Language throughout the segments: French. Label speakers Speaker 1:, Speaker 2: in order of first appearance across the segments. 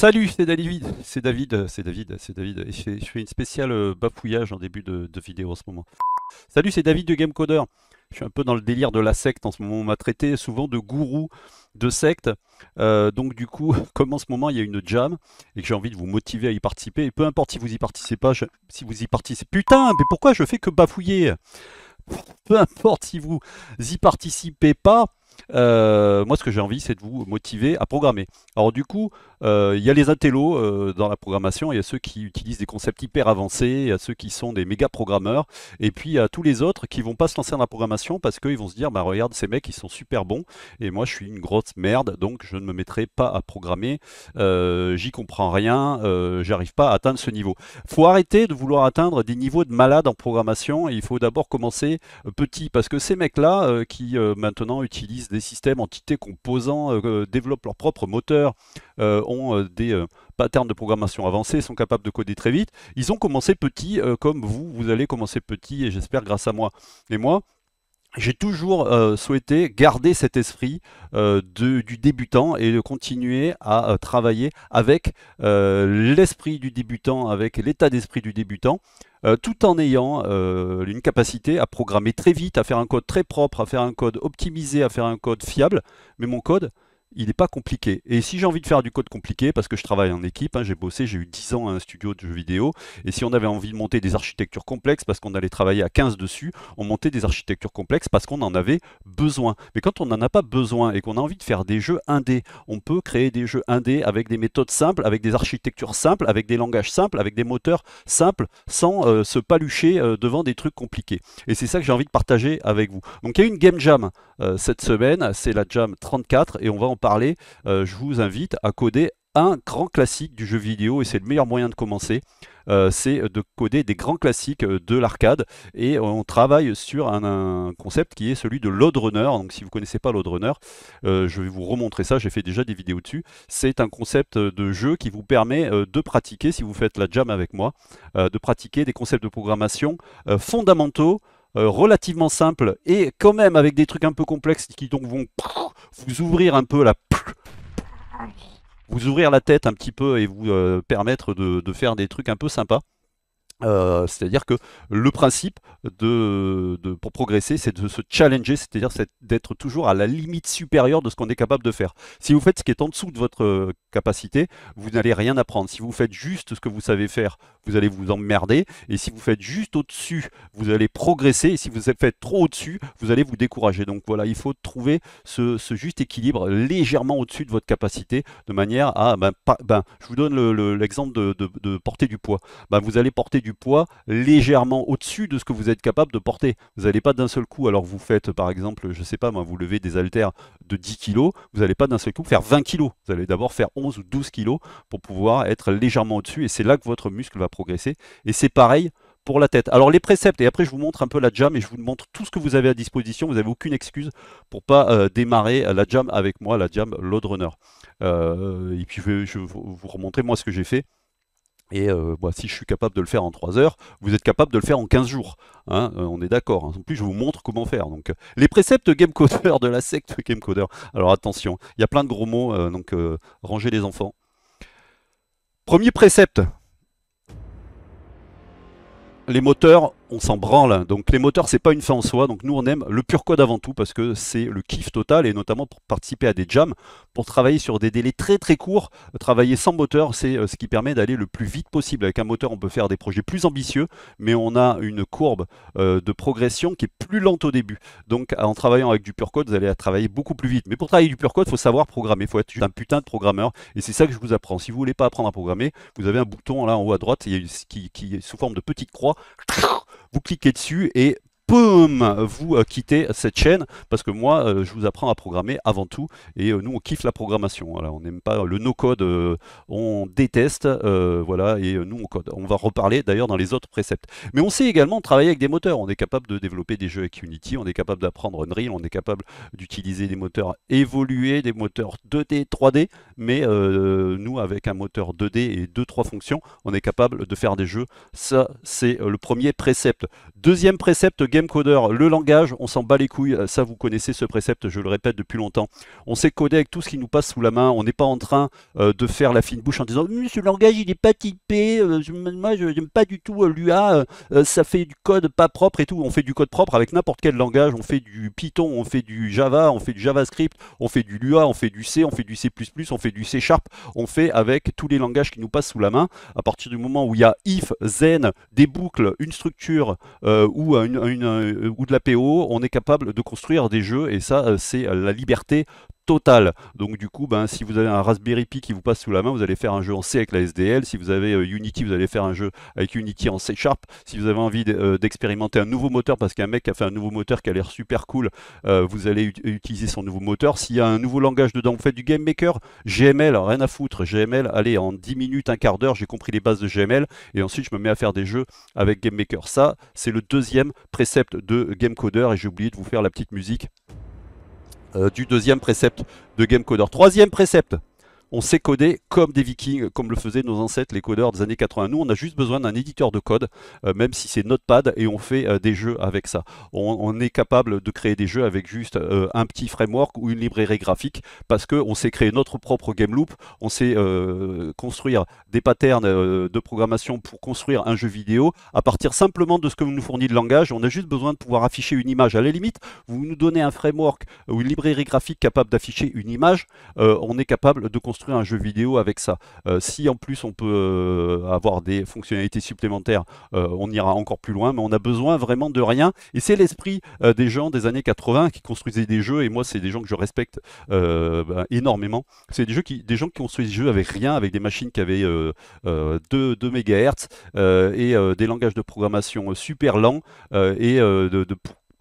Speaker 1: Salut, c'est David. C'est David, c'est David, c'est David. Et je, fais, une spéciale euh, bafouillage en début de, vidéo en ce moment. Salut, c'est David de Gamecoder. Je suis un peu dans le délire de la secte en ce moment. On m'a traité souvent de gourou de secte. Euh, donc du coup, comme en ce moment il y a une jam et que j'ai envie de vous motiver à y participer, et peu importe si vous y participez pas, si vous y participez... Putain, mais pourquoi je fais que bafouiller Peu importe si vous y participez pas, euh, moi ce que j'ai envie c'est de vous motiver à programmer. Alors du coup, euh, il y a les intellos euh, dans la programmation, il y a ceux qui utilisent des concepts hyper avancés, il y a ceux qui sont des méga programmeurs, et puis il y a tous les autres qui vont pas se lancer dans la programmation parce qu'ils vont se dire bah regarde ces mecs ils sont super bons et moi je suis une grosse merde donc je ne me mettrai pas à programmer, j'y comprends rien, j'arrive pas à atteindre ce niveau. Faut arrêter de vouloir atteindre des niveaux de malade en programmation il faut d'abord commencer petit parce que ces mecs là qui maintenant utilisent des systèmes, entités composants, euh, développent leur propre moteur, euh, ont euh, des patterns de programmation avancés, sont capables de coder très vite. Ils ont commencé petit, comme vous, vous allez commencer petit, et j'espère grâce à moi. Et moi, j'ai toujours euh, souhaité garder cet esprit euh, du débutant et de continuer à euh, travailler avec l'esprit du débutant, avec l'état d'esprit du débutant, tout en ayant une capacité à programmer très vite, à faire un code très propre, à faire un code optimisé, à faire un code fiable. Mais mon code, il n'est pas compliqué. Et si j'ai envie de faire du code compliqué, parce que je travaille en équipe, hein, j'ai bossé, j'ai eu 10 ans à un studio de jeux vidéo, et si on avait envie de monter des architectures complexes, parce qu'on allait travailler à 15 dessus, on montait des architectures complexes parce qu'on en avait besoin. Mais quand on n'en a pas besoin et qu'on a envie de faire des jeux indés, on peut créer des jeux indés avec des méthodes simples, avec des architectures simples, avec des langages simples, avec des moteurs simples, sans euh, se palucher euh, devant des trucs compliqués. Et c'est ça que j'ai envie de partager avec vous. Donc il y a une game jam euh, cette semaine, c'est la jam 34, et on va en parler, euh, je vous invite à coder un grand classique du jeu vidéo et c'est le meilleur moyen de commencer. Euh, c'est de coder des grands classiques euh, de l'arcade et on travaille sur un, concept qui est celui de load runner. Donc si vous connaissez pas load runner, je vais vous remontrer ça, j'ai fait déjà des vidéos dessus. C'est un concept de jeu qui vous permet de pratiquer, si vous faites la jam avec moi, de pratiquer des concepts de programmation fondamentaux euh, relativement simple et quand même avec des trucs un peu complexes qui donc vont vous ouvrir un peu la vous ouvrir la tête un petit peu et vous euh, permettre de faire des trucs un peu sympas. Euh, c'est-à-dire que le principe de, pour progresser, c'est de se challenger, c'est-à-dire d'être toujours à la limite supérieure de ce qu'on est capable de faire. Si vous faites ce qui est en dessous de votre euh, capacité, vous n'allez rien apprendre. Si vous faites juste ce que vous savez faire, vous allez vous emmerder. Et si vous faites juste au-dessus, vous allez progresser. Et si vous faites trop au-dessus, vous allez vous décourager. Donc voilà, il faut trouver ce, juste équilibre légèrement au-dessus de votre capacité, de manière à, ben, ben je vous donne l'exemple de, porter du poids. Ben, vous allez porter du poids légèrement au-dessus de ce que vous êtes capable de porter. Vous n'allez pas d'un seul coup, alors vous faites par exemple, je sais pas moi, vous levez des haltères de 10 kg, vous n'allez pas d'un seul coup faire 20 kg. Vous allez d'abord faire 11 ou 12 kg pour pouvoir être légèrement au-dessus et c'est là que votre muscle va progresser. Et c'est pareil pour la tête. Alors les préceptes, et après je vous montre un peu la jam et je vous montre tout ce que vous avez à disposition, vous n'avez aucune excuse pour pas euh, démarrer la jam avec moi, la jam Load Runner. Euh, et puis je je vais vous remontrer moi ce que j'ai fait. Et euh, si je suis capable de le faire en 3 heures, vous êtes capable de le faire en 15 jours. Hein, euh, on est d'accord. Hein. En plus, je vous montre comment faire. Donc, euh, les préceptes GameCoder de la secte GameCoder. Alors attention, il y a plein de gros mots, donc rangez les enfants. Premier précepte. Les moteurs on s'en branle. Donc les moteurs, c'est pas une fin en soi. Donc nous, on aime le pur code avant tout parce que c'est le kiff total et notamment pour participer à des jams, pour travailler sur des délais très très courts. Travailler sans moteur, c'est euh, ce qui permet d'aller le plus vite possible. Avec un moteur, on peut faire des projets plus ambitieux, mais on a une courbe euh, de progression qui est plus lente au début. Donc en travaillant avec du pur code, vous allez travailler beaucoup plus vite. Mais pour travailler du pur code, il faut savoir programmer. Il faut être un putain de programmeur. Et c'est ça que je vous apprends. Si vous voulez pas apprendre à programmer, vous avez un bouton là en haut à droite qui est sous forme de petite croix vous cliquez dessus et vous euh, quittez cette chaîne parce que moi, euh, je vous apprends à programmer avant tout et euh, nous, on kiffe la programmation. on n'aime pas le no-code, on déteste, voilà, et nous, on code. On va reparler d'ailleurs dans les autres préceptes. Mais on sait également travailler avec des moteurs. On est capable de développer des jeux avec Unity, on est capable d'apprendre Unreal, on est capable d'utiliser des moteurs évolués, des moteurs 2D, 3D, mais nous, avec un moteur 2D et 2-3 fonctions, on est capable de faire des jeux. Ça, c'est le premier précepte. Deuxième précepte, game codeur, le langage, on s'en bat les couilles, euh, ça vous connaissez ce précepte, je le répète depuis longtemps. On sait coder avec tout ce qui nous passe sous la main, on n'est pas en train euh, de faire la fine bouche en disant ce langage il n'est pas typé, euh, moi je n'aime pas du tout l'UA, ça fait du code pas propre et tout, on fait du code propre avec n'importe quel langage, on fait du Python, on fait du Java, on fait du JavaScript, on fait du Lua, on fait du C, on fait du C++, on fait du C Sharp, on fait avec tous les langages qui nous passent sous la main. À partir du moment où il y a if, zen, des boucles, une structure ou une euh, ou de la PO, on est capable de construire des jeux et ça, euh, c'est euh, la liberté donc du coup, ben, si vous avez un Raspberry Pi qui vous passe sous la main, vous allez faire un jeu en C avec la SDL. Si vous avez euh, Unity, vous allez faire un jeu avec Unity en C Sharp. Si vous avez envie euh, d'expérimenter un nouveau moteur parce qu'un mec a fait un nouveau moteur qui a l'air super cool, euh, vous allez utiliser son nouveau moteur. S'il y a un nouveau langage dedans, vous faites du Game Maker, GML, rien à foutre. GML, allez, en 10 minutes, un quart d'heure, j'ai compris les bases de GML et ensuite je me mets à faire des jeux avec Game Maker. Ça, c'est le deuxième précepte de Game Coder et j'ai oublié de vous faire la petite musique euh, du deuxième précepte de Gamecoder. Troisième précepte, on sait coder comme des vikings, euh, comme le faisaient nos ancêtres, les codeurs des années 80. Nous, on a juste besoin d'un éditeur de code, euh, même si c'est Notepad, et on fait euh, des jeux avec ça. On, est capable de créer des jeux avec juste un petit framework ou une librairie graphique, parce qu'on sait créer notre propre game loop, on sait construire des patterns de programmation pour construire un jeu vidéo à partir simplement de ce que vous nous fournit le langage. On a juste besoin de pouvoir afficher une image. À la limite, vous nous donnez un framework ou une librairie graphique capable d'afficher une image, on est capable de construire un jeu vidéo avec ça. Euh, si en plus on peut euh, avoir des fonctionnalités supplémentaires, euh, on ira encore plus loin, mais on a besoin vraiment de rien. Et c'est l'esprit des gens des années 80 qui construisaient des jeux, et moi c'est des gens que je respecte ben, énormément. C'est des, jeux qui, des gens qui construisent des jeux avec rien, avec des machines qui avaient 2, 2 MHz et des langages de programmation super lents et de, de,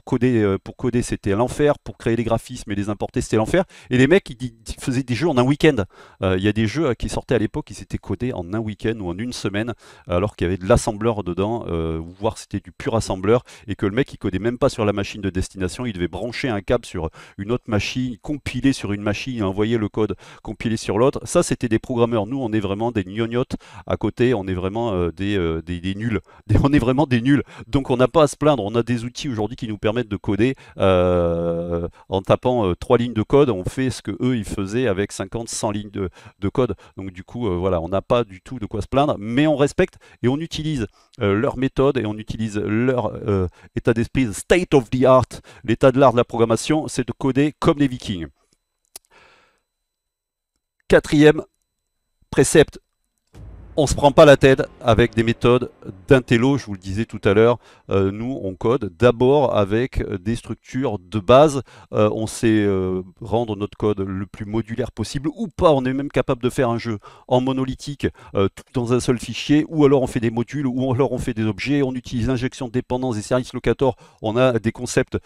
Speaker 1: coder, euh, pour coder c'était l'enfer, pour créer les graphismes et les importer c'était l'enfer. Et les mecs, ils, faisaient des jeux en un week-end. Euh, il y a des jeux euh, qui sortaient à l'époque, qui s'étaient codés en un week-end ou en une semaine, alors qu'il y avait de l'assembleur dedans, voire c'était du pur assembleur, et que le mec, il codait même pas sur la machine de destination, il devait brancher un câble sur une autre machine, compiler sur une machine, envoyer le code compilé sur l'autre. Ça, c'était des programmeurs. Nous, on est vraiment des gnognottes à côté, on est vraiment des, nuls. on est vraiment des nuls. Donc on n'a pas à se plaindre, on a des outils aujourd'hui qui nous permettent de coder euh, en tapant euh, trois lignes de code. On fait ce que eux ils faisaient avec 50, 100 lignes de, de code. Donc du coup, euh, voilà, on n'a pas du tout de quoi se plaindre, mais on respecte et on utilise leur méthode et on utilise leur état d'esprit, state of the art, l'état de l'art de la programmation, c'est de coder comme les Vikings. Quatrième précepte on se prend pas la tête avec des méthodes d'intello, je vous le disais tout à l'heure, euh, nous on code d'abord avec des structures de base, euh, on sait euh, rendre notre code le plus modulaire possible ou pas, on est même capable de faire un jeu en monolithique tout dans un seul fichier, ou alors on fait des modules, ou alors on fait des objets, on utilise l'injection de dépendance et services Locator. on a des concepts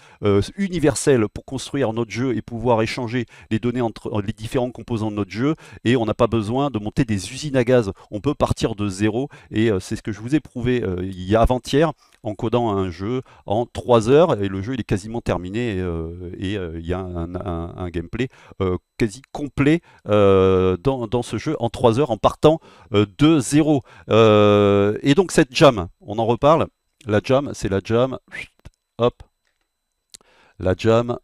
Speaker 1: universels pour construire notre jeu et pouvoir échanger les données entre les différents composants de notre jeu, et on n'a pas besoin de monter des usines à gaz, on peut partir de zéro. Et euh, c'est ce que je vous ai prouvé euh, il y a avant-hier en codant un jeu en trois heures et le jeu il est quasiment terminé et, euh, il y a un, gameplay quasi complet dans, ce jeu en trois heures en partant de zéro. et donc cette jam, on en reparle. La jam, c'est la jam. Hop. La jam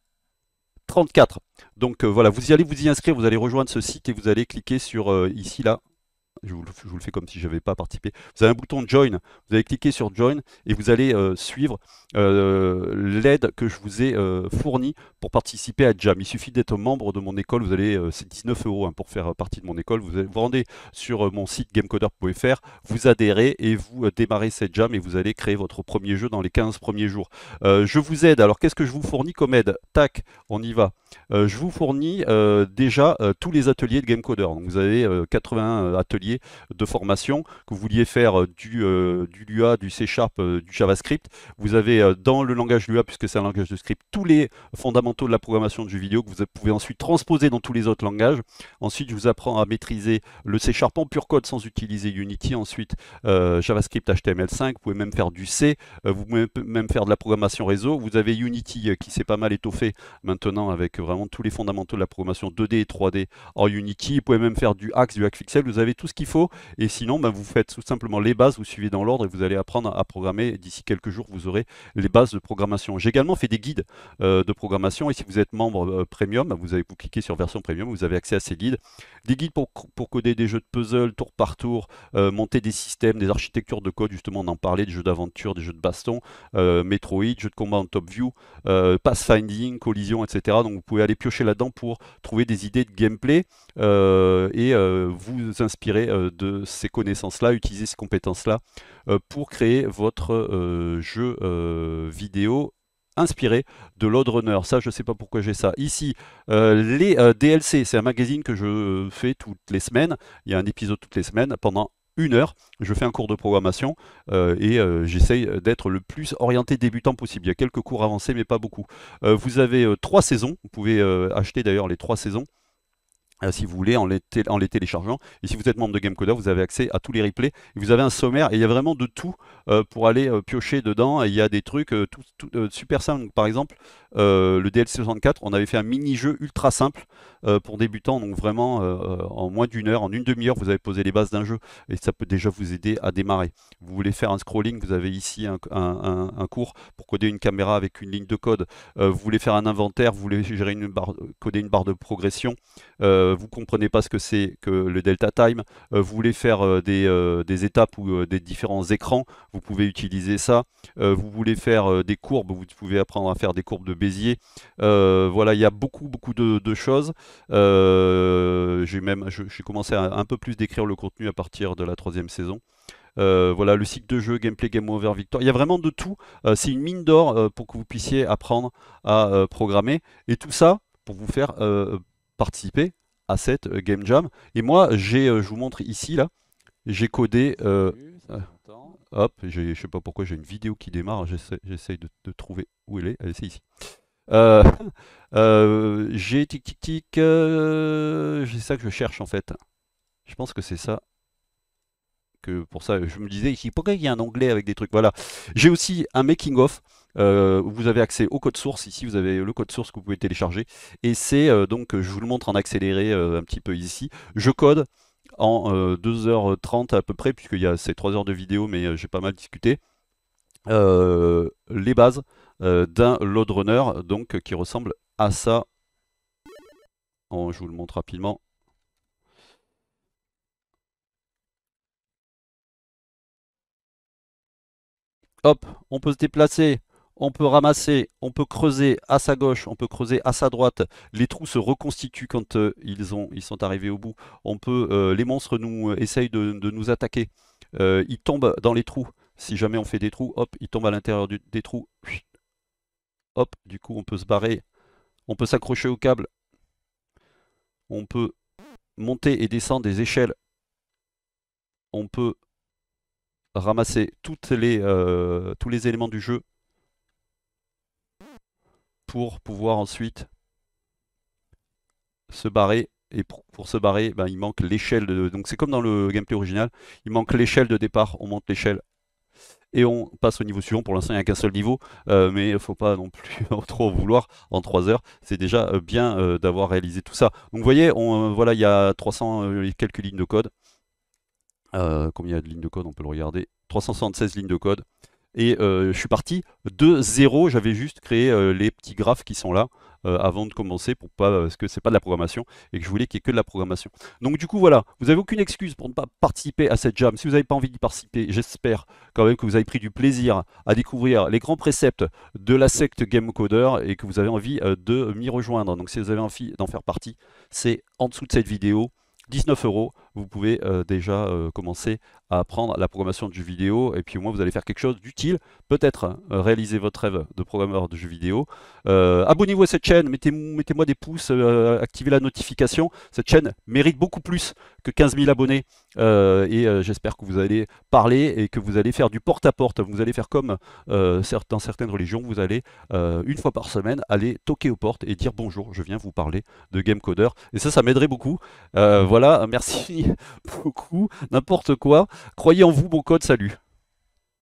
Speaker 1: 34. Donc voilà, vous allez vous y inscrire, vous allez rejoindre ce site et vous allez cliquer sur ici là, je vous, le, fais comme si je n'avais pas participé. Vous avez un bouton Join. Vous allez cliquer sur Join et vous allez euh, suivre euh, l'aide que je vous ai euh, fournie pour participer à Jam. Il suffit d'être membre de mon école. Vous allez, c'est 19 euros hein, pour faire partie de mon école. Vous vous rendez sur mon site gamecoder.fr, vous adhérez et vous démarrez cette Jam et vous allez créer votre premier jeu dans les 15 premiers jours. je vous aide. Alors qu'est-ce que je vous fournis comme aide Tac, on y va. je vous fournis déjà tous les ateliers de Gamecoder. Donc vous avez 80 ateliers de formation, que vous vouliez faire euh, du, euh, du Lua, du C Sharp, euh, du JavaScript. Vous avez dans le langage Lua, puisque c'est un langage de script, tous les fondamentaux de la programmation de vidéo que vous pouvez ensuite transposer dans tous les autres langages. Ensuite, je vous apprends à maîtriser le C Sharp en pur code sans utiliser Unity. Ensuite, JavaScript, HTML5. Vous pouvez même faire du C. vous pouvez même faire de la programmation réseau. Vous avez Unity qui s'est pas mal étoffé maintenant avec vraiment tous les fondamentaux de la programmation 2D et 3D en Unity. Vous pouvez même faire du Axe, du Axe Pixel. Vous avez tout ce faut. Et sinon, ben, vous faites tout simplement les bases, vous suivez dans l'ordre et vous allez apprendre à programmer. D'ici quelques jours, vous aurez les bases de programmation. J'ai également fait des guides euh, de programmation. Et si vous êtes membre euh, premium, ben, vous, avez, vous cliquez sur version premium, vous avez accès à ces guides. Des guides pour, coder des jeux de puzzle, tour par tour, euh, monter des systèmes, des architectures de code, justement, on en parlait, des jeux d'aventure, des jeux de baston, Metroid, jeux de combat en top view, pathfinding, collision, etc. Donc vous pouvez aller piocher là-dedans pour trouver des idées de gameplay. Euh, et euh, vous inspirer euh, de ces connaissances-là, utiliser ces compétences-là pour créer votre jeu vidéo inspiré de Lord Runner. Ça, je ne sais pas pourquoi j'ai ça. Ici, les DLC, c'est un magazine que je fais toutes les semaines. Il y a un épisode toutes les semaines pendant une heure. Je fais un cours de programmation et j'essaye d'être le plus orienté débutant possible. Il y a quelques cours avancés, mais pas beaucoup. vous avez trois saisons. Vous pouvez acheter d'ailleurs les trois saisons. Euh, si vous voulez, en les, en les, téléchargeant. Et si vous êtes membre de Gamecoder, vous avez accès à tous les replays. vous avez un sommaire, et il y a vraiment de tout euh, pour aller euh, piocher dedans. Et il y a des trucs super simples. Par exemple, le DLC64, on avait fait un mini-jeu ultra simple euh, pour débutants. Donc vraiment, euh, euh, en moins d'une heure, en une demi-heure, vous avez posé les bases d'un jeu et ça peut déjà vous aider à démarrer. Vous voulez faire un scrolling, vous avez ici un, cours pour coder une caméra avec une ligne de code. vous voulez faire un inventaire, vous voulez gérer une coder une barre de progression. vous ne comprenez pas ce que c'est que le delta time. vous voulez faire des, étapes ou des différents écrans. Vous pouvez utiliser ça. vous voulez faire des courbes. Vous pouvez apprendre à faire des courbes de Bézier. voilà, il y a beaucoup beaucoup de choses. Euh, j'ai même, commencé à un peu plus décrire le contenu à partir de la troisième saison. Euh, voilà, le cycle de jeu, gameplay, game over, victoire. Il y a vraiment de tout. Euh, c'est une mine d'or pour que vous puissiez apprendre à programmer. Et tout ça pour vous faire participer à cette game jam. Et moi, j'ai, je vous montre ici, là, j'ai codé... hop, je sais pas pourquoi j'ai une vidéo qui démarre. J'essaye de, trouver où elle est. Elle est ici. Euh, euh, j'ai tic tic tic. Euh, c'est ça que je cherche en fait. Je pense que c'est ça. Que pour ça, je me disais pourquoi il y a un onglet avec des trucs Voilà. J'ai aussi un making of. vous avez accès au code source. Ici, vous avez le code source que vous pouvez télécharger. Et c'est donc, je vous le montre en accéléré un petit peu ici. Je code en 2h30 à peu près, puisqu'il y a ces 3 heures de vidéo, mais j'ai pas mal discuté. Euh, les bases euh, d'un load runner donc, qui ressemble à ça. Oh, je vous le montre rapidement. Hop, on peut se déplacer, on peut ramasser, on peut creuser à sa gauche, on peut creuser à sa droite. Les trous se reconstituent quand euh, ils, ont, ils, sont arrivés au bout. On peut, les monstres nous essayent de nous attaquer. ils tombent dans les trous. Si jamais on fait des trous, hop, il tombe à l'intérieur des trous. Hop, du coup, on peut se barrer. On peut s'accrocher au câble. On peut monter et descendre des échelles. On peut ramasser les, euh, tous les éléments du jeu pour pouvoir ensuite se barrer. Et pour, se barrer, ben, il manque l'échelle. Donc c'est comme dans le gameplay original, il manque l'échelle de départ, on monte l'échelle. Et on passe au niveau suivant. Pour l'instant, il n'y a qu'un seul niveau, euh, mais il ne faut pas non plus trop vouloir en 3 heures. C'est déjà euh, bien euh, d'avoir réalisé tout ça. Donc vous voyez, on, voilà, il y a 300 quelques lignes de code. combien a de lignes de code On peut le regarder. 376 lignes de code. Et je suis parti de zéro. J'avais juste créé les petits graphes qui sont là. Euh, avant de commencer pour pas, parce que c'est pas de la programmation et que je voulais qu'il n'y ait que de la programmation. Donc du coup voilà, vous n'avez aucune excuse pour ne pas participer à cette jam. Si vous n'avez pas envie d'y participer, j'espère quand même que vous avez pris du plaisir à découvrir les grands préceptes de la secte GameCoder et que vous avez envie euh, de m'y rejoindre. Donc si vous avez envie d'en faire partie, c'est en dessous de cette vidéo, 19 euros vous pouvez euh, déjà euh, commencer à apprendre la programmation de jeux vidéo et puis au moins vous allez faire quelque chose d'utile, peut-être euh, réaliser votre rêve de programmeur de jeux vidéo. Abonnez-vous à cette chaîne, mettez-moi des pouces, activez la notification. Cette chaîne mérite beaucoup plus que 15 000 abonnés et j'espère que vous allez parler et que vous allez faire du porte-à-porte. Vous allez faire comme dans certaines religions, vous allez une fois par semaine aller toquer aux portes et dire bonjour, je viens vous parler de Game Coder. Et ça, ça m'aiderait beaucoup. voilà, merci beaucoup, n'importe quoi. Croyez en vous, bon code, salut.